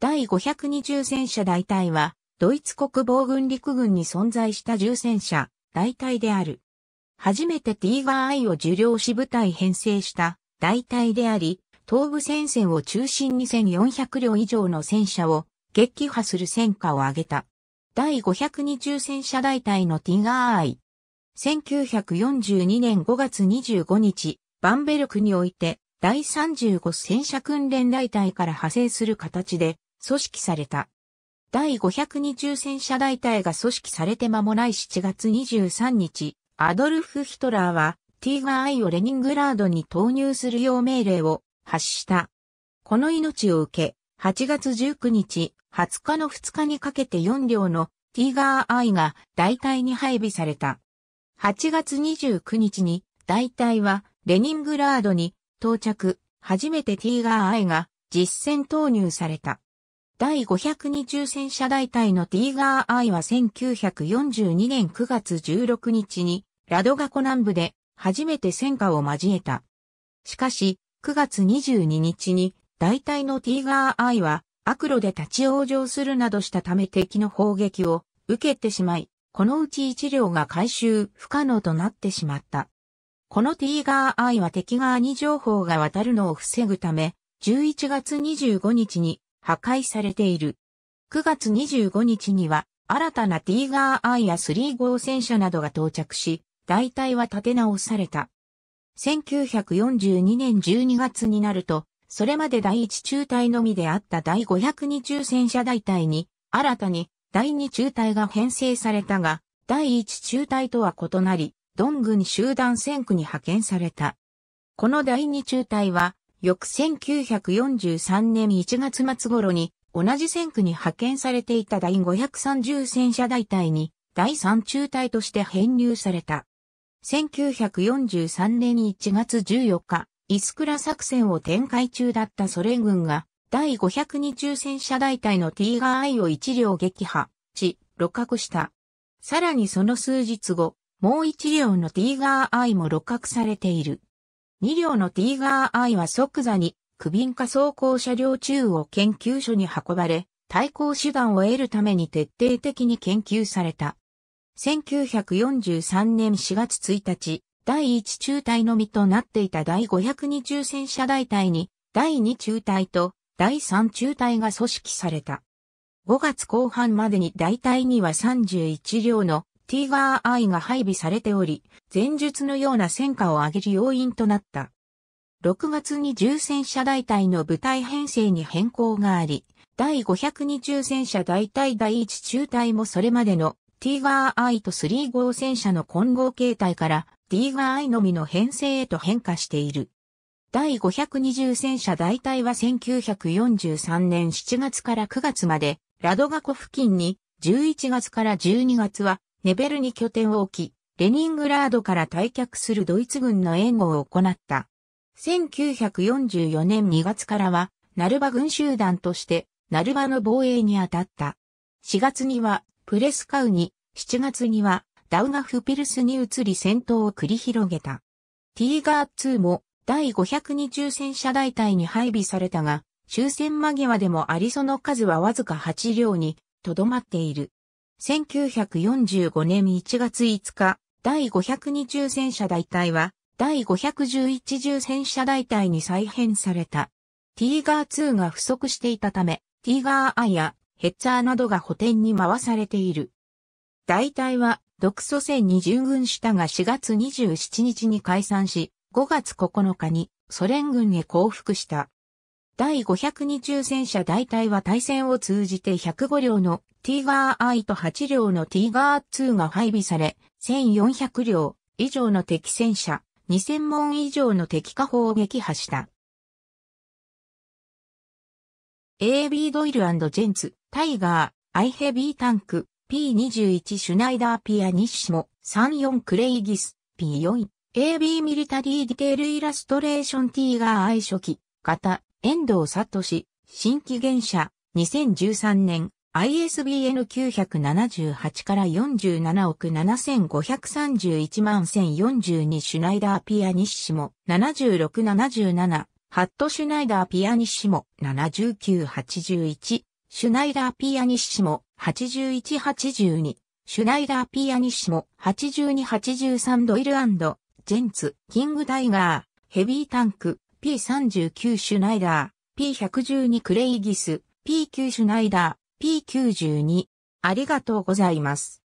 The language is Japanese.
第520戦車大隊は、ドイツ国防軍陸軍に存在した重戦車、大隊である。初めてティーガーアイを受領し部隊編成した大隊であり、東部戦線を中心に1400両以上の戦車を撃破する戦果を挙げた。第520戦車大隊のティーガーアイ。1942年5月25日、バンベルクにおいて第35戦車訓練大隊から派生する形で組織された。第520戦車大隊が組織されて間もない7月23日、アドルフ・ヒトラーは、ティーガー・アイをレニングラードに投入するよう命令を発した。この命を受け、8月19日、20日の2日にかけて4両のティーガー・アイが大隊に配備された。8月29日に大隊はレニングラードに到着、初めてティーガー・アイが実戦投入された。第520戦車大隊のティーガーアイは1942年9月16日にラドガコ南部で初めて戦火を交えた。しかし、9月22日に大隊のティーガーアイは悪路で立ち往生するなどしたため敵の砲撃を受けてしまい、このうち1両が回収不可能となってしまった。このティーガーアイは敵側に情報が渡るのを防ぐため、11月25日に破壊されている。9月25日には、新たなティーガー I や3号戦車などが到着し、大隊は立て直された。1942年12月になると、それまで第1中隊のみであった第5 2中戦車大隊に、新たに第2中隊が編成されたが、第1中隊とは異なり、ドン軍集団戦区に派遣された。この第2中隊は、翌1943年1月末頃に、同じ戦区に派遣されていた第530戦車大隊に、第3中隊として編入された。1943年1月14日、イスクラ作戦を展開中だったソ連軍が、第502中戦車大隊のティーガーアイを1両撃破し、露獲した。さらにその数日後、もう1両のティーガーアイも露獲されている。2両のティーガーアイは即座に、区ンカ走行車両中央研究所に運ばれ、対抗手段を得るために徹底的に研究された。1943年4月1日、第1中隊のみとなっていた第520戦車大隊に、第2中隊と第3中隊が組織された。5月後半までに大隊には31両のティーガーアイが配備されており、前述のような戦果を上げる要因となった。6月に重戦車大隊の部隊編成に変更があり、第5 2重戦車大隊第1中隊もそれまでのティーガーアイと3号戦車の混合形態からティーガーアイのみの編成へと変化している。第520戦車大隊は1943年7月から9月までラドガ湖付近に11月から12月はネベルに拠点を置き、レニングラードから退却するドイツ軍の援護を行った。1944年2月からは、ナルバ軍集団として、ナルバの防衛に当たった。4月には、プレスカウに、7月には、ダウガフピルスに移り戦闘を繰り広げた。ティーガー2も、第520戦車大隊に配備されたが、終戦間際でもありその数はわずか8両に、とどまっている。1945年1月5日、第520戦車大隊は、第511重戦車大隊に再編された。ティーガー2が不足していたため、ティーガーアやヘッツァーなどが補填に回されている。大隊は、独ソ戦に従軍したが4月27日に解散し、5月9日にソ連軍へ降伏した。第520戦車大隊は対戦を通じて105両のティーガー I と8両のティーガー2が配備され、1400両以上の敵戦車、2000門以上の敵火砲を撃破した。AB ドイルジェンツ、タイガー、アイヘビータンク、P21 シュナイダーピアニッシモ、34クレイギス、P4、AB ミリタリーディテールイラストレーションティーガーアイ初期、型、遠藤シ、新機元社、2013年、ISBN 978から47億7531万1042シュナイダーピアニッシモ7677ハットシュナイダーピアニッシモ7981シュナイダーピアニッシモ8182シュナイダーピアニッシモ8283ドイルジェンツキングダイガーヘビータンク P39 シュナイダー P112 クレイギス P9 シュナイダー P92。ありがとうございます。